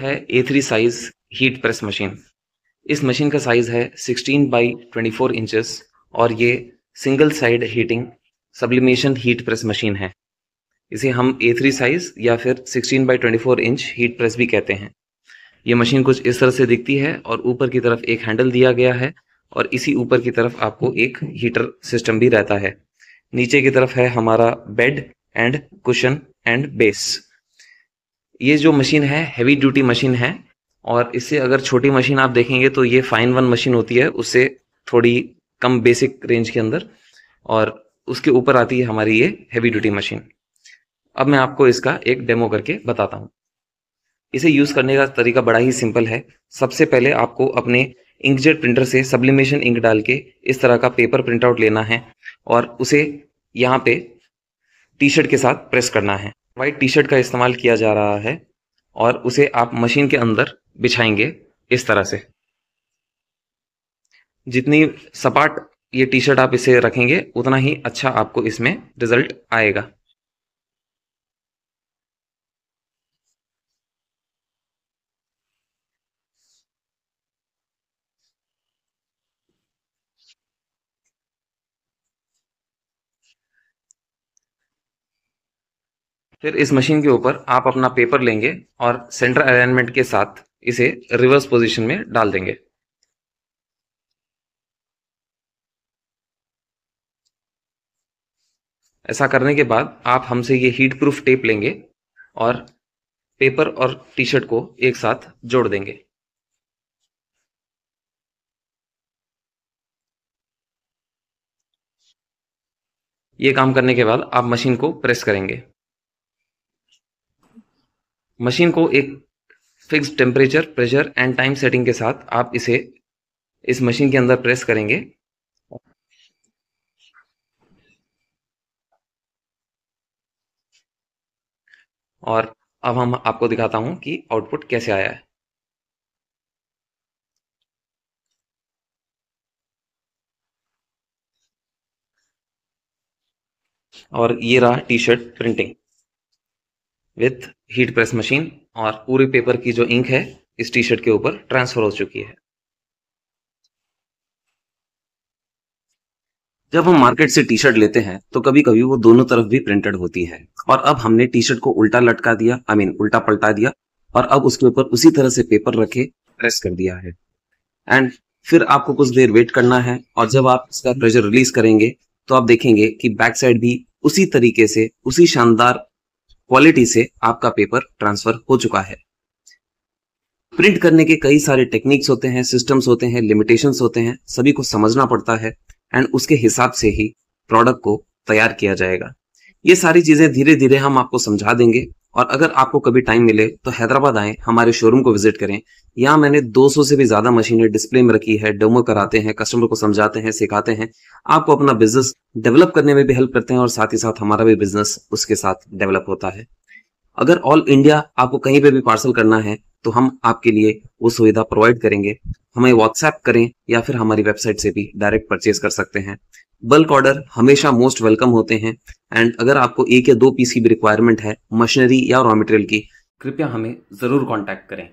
है A three size heat press machine इस machine का साइज़ है 16 बाई 24 इंचेस और ये single side heating sublimation heat press machine है इसे हम ए थ्री साइज़ या फिर 16 बाई 24 इंच हीट प्रेस भी कहते हैं ये मशीन कुछ इस तरह से दिखती है और ऊपर की तरफ एक हैंडल दिया गया है और इसी ऊपर की तरफ आपको एक हीटर सिस्टम भी रहता है नीचे की तरफ है हमारा bed and cushion and base ये जो मशीन है हैवी ड्यूटी मशीन है और इससे अगर छोटी मशीन आप देखेंगे तो ये फाइन वन मशीन होती है उससे थोड़ी कम बेसिक रेंज के अंदर और उसके ऊपर आती है हमारी ये हैवी ड्यूटी मशीन अब मैं आपको इसका एक डेमो करके बताता हूँ इसे यूज़ करने का तरीका बड़ा ही सिंपल है सबसे पहले आपको अपने इंकजेट प्रिंटर से सब्लिमेशन इंक डाल के इस तरह का पेपर प्रिंट आउट लेना है और उसे यहाँ पे टी शर्ट के साथ प्रेस करना है वाइट टी शर्ट का इस्तेमाल किया जा रहा है और उसे आप मशीन के अंदर बिछाएंगे इस तरह से जितनी सपाट ये टी शर्ट आप इसे रखेंगे उतना ही अच्छा आपको इसमें रिजल्ट आएगा फिर इस मशीन के ऊपर आप अपना पेपर लेंगे और सेंटर अलाइनमेंट के साथ इसे रिवर्स पोजीशन में डाल देंगे ऐसा करने के बाद आप हमसे ये हीट प्रूफ टेप लेंगे और पेपर और टी शर्ट को एक साथ जोड़ देंगे ये काम करने के बाद आप मशीन को प्रेस करेंगे मशीन को एक fix temperature pressure and time setting के साथ आप इसे इस मशीन के अंदर प्रेस करेंगे और अब हम आपको दिखाता हूं कि आउटपुट कैसे आया है और ये रहा T shirt printing with heat press machine और पूरे पेपर की जो इंक है इस टी शर्ट के ऊपर ट्रांसफर हो चुकी है जब हम मार्केट से टी शर्ट लेते हैं तो कभी कभी वो दोनों तरफ भी प्रिंटेड होती है और अब हमने टी शर्ट को उल्टा लटका दिया आई मीन उल्टा पलटा दिया और अब उसके ऊपर उसी तरह से पेपर रखे प्रेस कर दिया है एंड फिर आपको कुछ देर वेट करना है और जब आप इसका प्रेशर रिलीज करेंगे तो आप देखेंगे कि बैक साइड भी उसी तरीके से उसी शानदार क्वालिटी से आपका पेपर ट्रांसफर हो चुका है प्रिंट करने के कई सारे टेक्निक्स होते हैं सिस्टम्स होते हैं लिमिटेशंस होते हैं सभी को समझना पड़ता है एंड उसके हिसाब से ही प्रोडक्ट को तैयार किया जाएगा ये सारी चीजें धीरे धीरे हम आपको समझा देंगे और अगर आपको कभी टाइम मिले तो हैदराबाद आए हमारे शोरूम को विजिट करें यहाँ मैंने 200 से भी ज्यादा मशीनें डिस्प्ले में रखी है डेमो कराते हैं कस्टमर को समझाते हैं सिखाते हैं आपको अपना बिजनेस डेवलप करने में भी हेल्प करते हैं और साथ ही साथ हमारा भी बिजनेस उसके साथ डेवलप होता है अगर ऑल इंडिया आपको कहीं पर भी पार्सल करना है तो हम आपके लिए वो सुविधा प्रोवाइड करेंगे हमें व्हाट्सएप करें या फिर हमारी वेबसाइट से भी डायरेक्ट परचेज कर सकते हैं बल्क ऑर्डर हमेशा मोस्ट वेलकम होते हैं एंड अगर आपको एक या दो पीस की भी रिक्वायरमेंट है मशीनरी या रॉ मटेरियल की कृपया हमें ज़रूर कॉन्टैक्ट करें